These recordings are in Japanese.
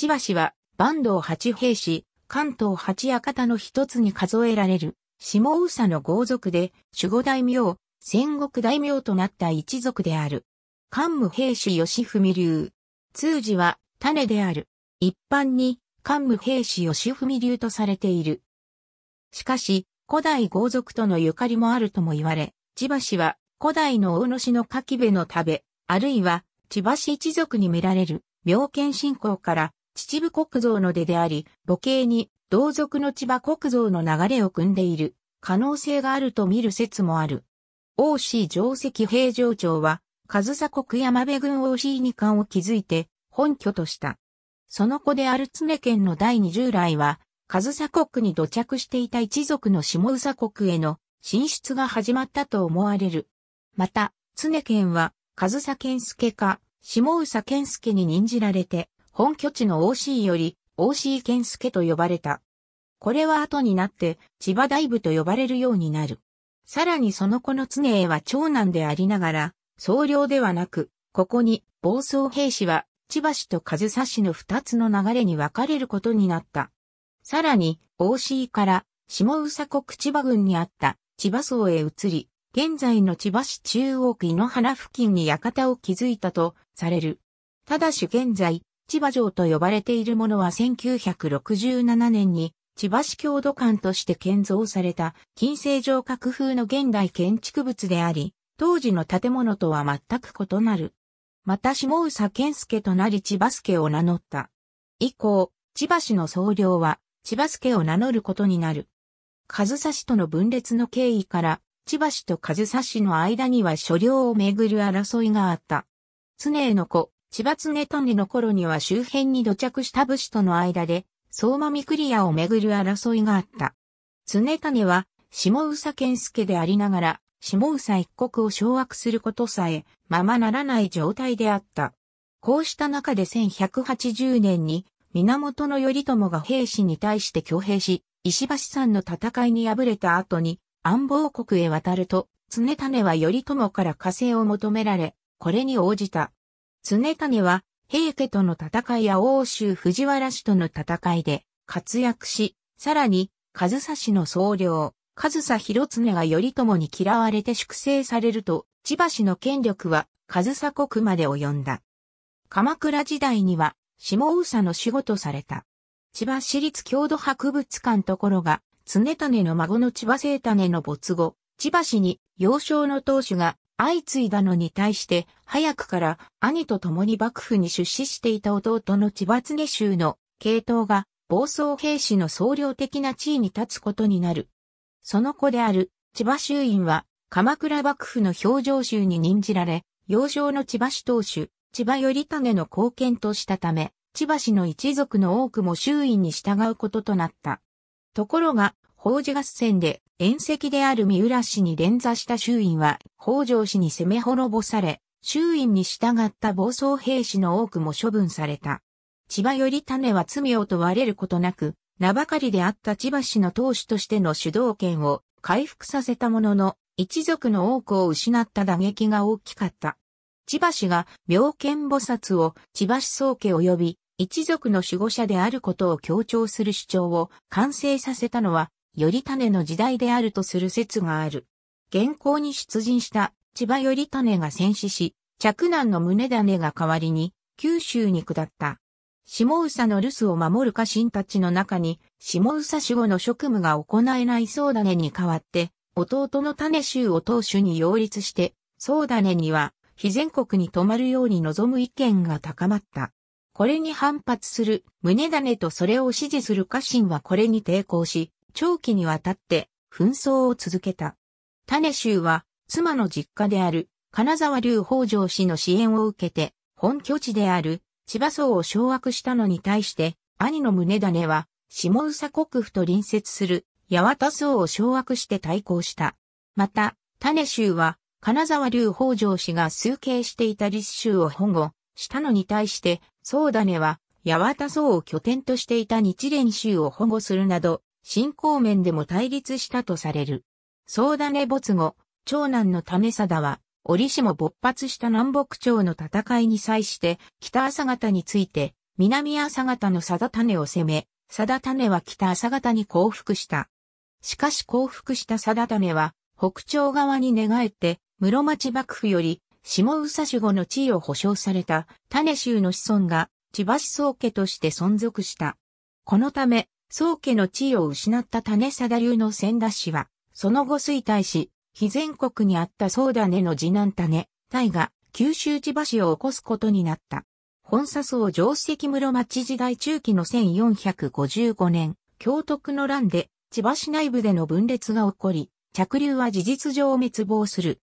千葉市は、坂東八平市、関東八館の一つに数えられる、下宇佐の豪族で、守護大名、戦国大名となった一族である。関武平氏義文流。通じは、種である。一般に、関武平氏義文流とされている。しかし、古代豪族とのゆかりもあるとも言われ、千葉氏は、古代の大野氏の柿部の食べ、あるいは、千葉氏一族に見られる、妙見信仰から、秩父国造の出であり、母系に同族の千葉国造の流れを組んでいる可能性があると見る説もある。王氏上石平城町は、上総国山部軍王氏二冠を築いて本拠とした。その子である常県の第二従来は、上総国に土着していた一族の下総国への進出が始まったと思われる。また、常県は、上総健介か、下総健介に任じられて、本拠地の OC より OC 健介と呼ばれた。これは後になって千葉大部と呼ばれるようになる。さらにその子の常栄は長男でありながら、総領ではなく、ここに暴走兵士は千葉市と上佐市の二つの流れに分かれることになった。さらに、OC から下宇佐国千葉郡にあった千葉層へ移り、現在の千葉市中央区井の花付近に館を築いたとされる。ただし現在、千葉城と呼ばれているものは1967年に千葉市郷土館として建造された金星城郭風の現代建築物であり、当時の建物とは全く異なる。また下総健介となり千葉助を名乗った。以降、千葉市の総領は千葉助を名乗ることになる。上総市との分裂の経緯から、千葉市と上総市の間には所領をめぐる争いがあった。常への子、千葉常種の頃には周辺に土着した武士との間で、相馬リ栗をめぐる争いがあった。常種は、下宇佐健介でありながら、下宇佐一国を掌握することさえ、ままならない状態であった。こうした中で1180年に、源頼朝が兵士に対して挙兵し、石橋山の戦いに敗れた後に、安房国へ渡ると、常種は頼朝から加勢を求められ、これに応じた。常種は、平家との戦いや欧州藤原氏との戦いで活躍し、さらに、上総氏の総領、上総広常が頼朝に嫌われて粛清されると、千葉氏の権力は上総国まで及んだ。鎌倉時代には、下宇佐の仕事とされた。千葉市立郷土博物館ところが、常種の孫の千葉聖種の没後、千葉市に幼少の当主が相次いだのに対して、早くから兄と共に幕府に出資していた弟の千葉常州の系統が暴走兵士の総領的な地位に立つことになる。その子である千葉衆院は鎌倉幕府の表情衆に任じられ、幼少の千葉市当主、千葉頼胤の貢献としたため、千葉氏の一族の多くも周囲に従うこととなった。ところが、法事合戦で遠石である三浦氏に連座した周囲は、北条氏に攻め滅ぼされ、周囲に従った暴走兵士の多くも処分された。千葉より種は罪を問われることなく、名ばかりであった千葉氏の当主としての主導権を回復させたものの、一族の多くを失った打撃が大きかった。千葉氏が妙見菩薩を千葉氏宗家及び一族の守護者であることを強調する主張を完成させたのは頼種の時代であるとする説がある。現行に出陣した千葉頼種が戦死し、嫡男の宗種が代わりに九州に下った。下総の留守を守る家臣たちの中に、下総守護の職務が行えない総種に代わって、弟の種州を当主に擁立して、総種には、非全国に泊まるように望む意見が高まった。これに反発する宗種とそれを支持する家臣はこれに抵抗し、長期にわたって紛争を続けた。種州は妻の実家である金沢流北条氏の支援を受けて本拠地である千葉荘を掌握したのに対して兄の宗種は下宇佐国府と隣接する八幡荘を掌握して対抗した。また、種州は金沢流北条氏が崇敬していた立州を保護したのに対して、宗種は八幡荘を拠点としていた日蓮宗を保護するなど、信仰面でも対立したとされる。総種没後、長男の種貞は、折しも勃発した南北朝の戦いに際して、北朝方について、南朝方の貞種を攻め、貞種は北朝方に降伏した。しかし降伏した貞種は、北朝側に寝返って、室町幕府より、下宇佐守護の地位を保障された、種州の子孫が、千葉市宗家として存続した。このため、宗家の地位を失った種貞流の千田氏は、その後衰退し、非全国にあった宗種の次男種、大が九州地橋を起こすことになった。本佐宗上石室町時代中期の1455年、京徳の乱で、千葉市内部での分裂が起こり、着流は事実上滅亡する。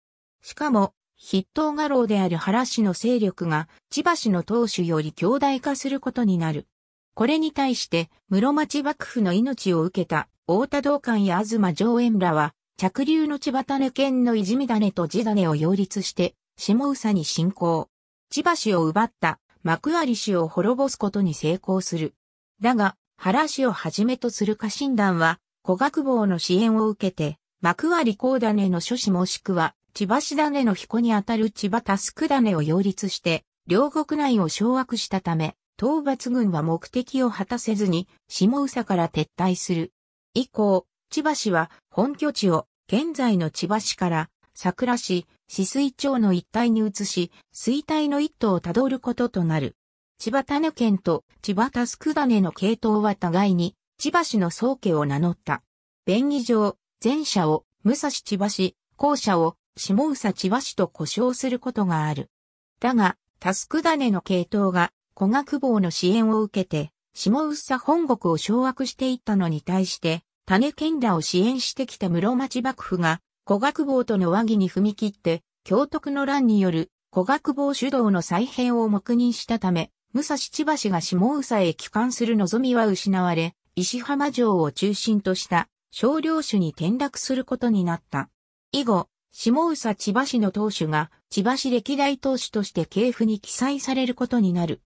しかも、筆頭画廊である原氏の勢力が、千葉市の当主より強大化することになる。これに対して、室町幕府の命を受けた、大田道館や東上園らは、着流の千葉種県のいじみ種と地種を擁立して、下宇佐に侵攻。千葉市を奪った幕張氏を滅ぼすことに成功する。だが、原氏をはじめとする家臣団は、古学坊の支援を受けて、幕張高種の諸子もしくは、千葉市種の彦にあたる千葉タスク種を擁立して、両国内を掌握したため、討伐軍は目的を果たせずに下宇佐から撤退する。以降、千葉市は本拠地を現在の千葉市から桜市、四水町の一帯に移し、水退の一途をたどることとなる。千葉種県と千葉タスクダネの系統は互いに千葉市の宗家を名乗った。便宜上、前者を武蔵千葉市、後者を下宇佐千葉市と呼称することがある。だが、タスクダネの系統が古学坊の支援を受けて、下総本国を掌握していったのに対して、種県らを支援してきた室町幕府が、古学坊との和議に踏み切って、京徳の乱による古学坊主導の再編を黙認したため、武蔵千葉氏が下総へ帰還する望みは失われ、石浜城を中心とした少領主に転落することになった。以後、下総千葉氏の当主が千葉市歴代当主として系譜に記載されることになる。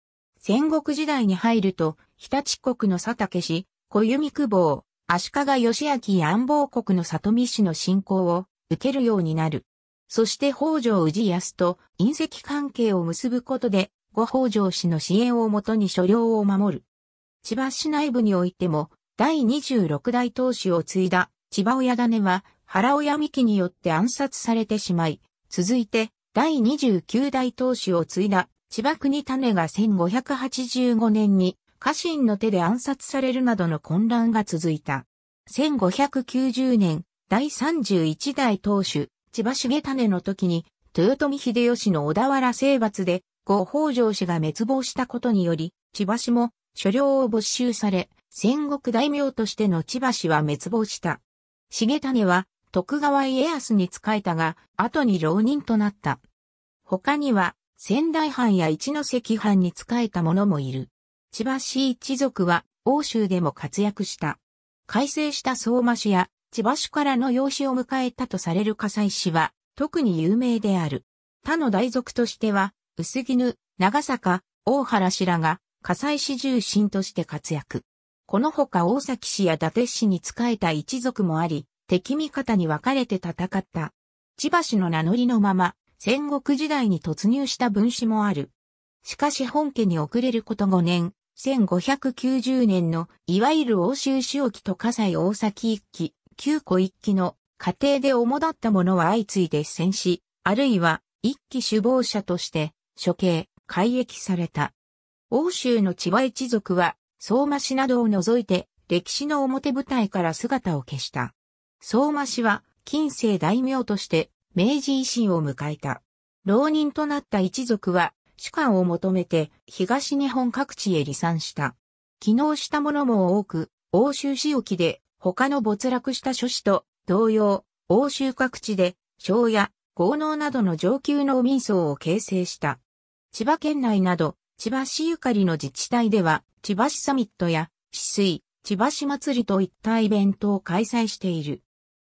戦国時代に入ると、日立国の佐竹氏、小弓久保、足利義明安房国の里見氏の信仰を受けるようになる。そして北条氏康と隕石関係を結ぶことで、ご北条氏の支援をもとに所領を守る。千葉市内部においても、第26代当主を継いだ千葉親種は原親美紀によって暗殺されてしまい、続いて第29代当主を継いだ千葉国種が1585年に家臣の手で暗殺されるなどの混乱が続いた。1590年、第31代当主、千葉重種の時に、豊臣秀吉の小田原征伐で、後北条氏が滅亡したことにより、千葉氏も所領を没収され、戦国大名としての千葉氏は滅亡した。重種は徳川家康に仕えたが、後に浪人となった。他には、仙台藩や一関藩に仕えた者もいる。千葉市一族は欧州でも活躍した。改正した相馬市や千葉市からの養子を迎えたとされる笠井氏は特に有名である。他の大族としては、薄絹、長坂、大原氏らが笠井市重臣として活躍。このほか大崎氏や伊達氏に仕えた一族もあり、敵味方に分かれて戦った。千葉氏の名乗りのまま、戦国時代に突入した分子もある。しかし本家に遅れること5年、1590年のいわゆる欧州潮期と葛西大崎一期、九個一期の家庭で主だったものは相次いで戦死、あるいは一期首謀者として処刑、改役された。欧州の千葉一族は相馬市などを除いて歴史の表舞台から姿を消した。相馬市は近世大名として明治維新を迎えた。浪人となった一族は主観を求めて東日本各地へ離散した。帰能した者も多く、欧州市沖で他の没落した諸子と同様、欧州各地で商や豪農などの上級農民層を形成した。千葉県内など、千葉市ゆかりの自治体では、千葉市サミットや、市水、千葉市祭りといったイベントを開催している。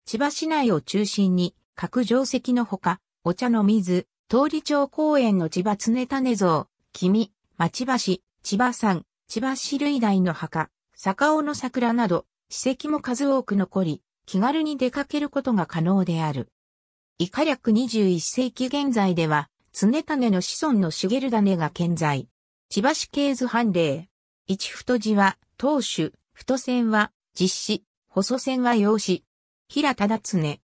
千葉市内を中心に、各定石のほか、お茶の水、通り町公園の千葉常種像、君、町橋、千葉山、千葉市類大の墓、坂尾の桜など、史跡も数多く残り、気軽に出かけることが可能である。以下略21世紀現在では、常種の子孫の茂種が健在。千葉市系図判例。一太字は、当主、太線は、実施、細線は用紙。平忠常、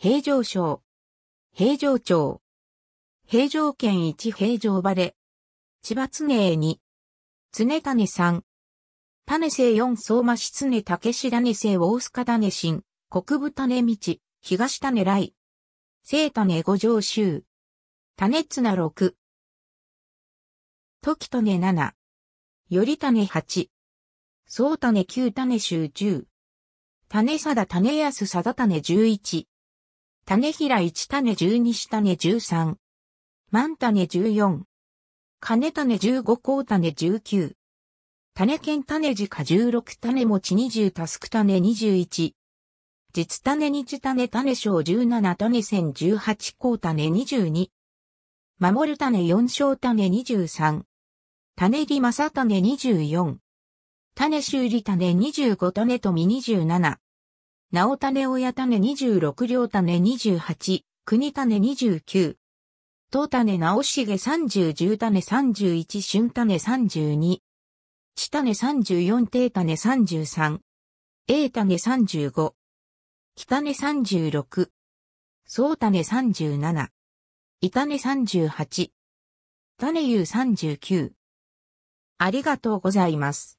平城省、平城町、平城県一平城場で。千葉常営に、常種さん、種生四相馬市常竹志種生大須賀種新、国部種道、東種来、生種五条州、種綱六、時種七、より種八、総種九種州十、種貞種安貞種十一、種平1種12種種13。万種14。金種15高種19。種剣種自家16種持ち20タスク種21。実種日種種賞17種千18項種22。守る種4章種23。種利正種24。種修理種25種富27。なお種親種26両種28、国種29。当種直重30重種31春種32。地種34低種33。A 種35。北種36。総種37。いたね38。種う3 9ありがとうございます。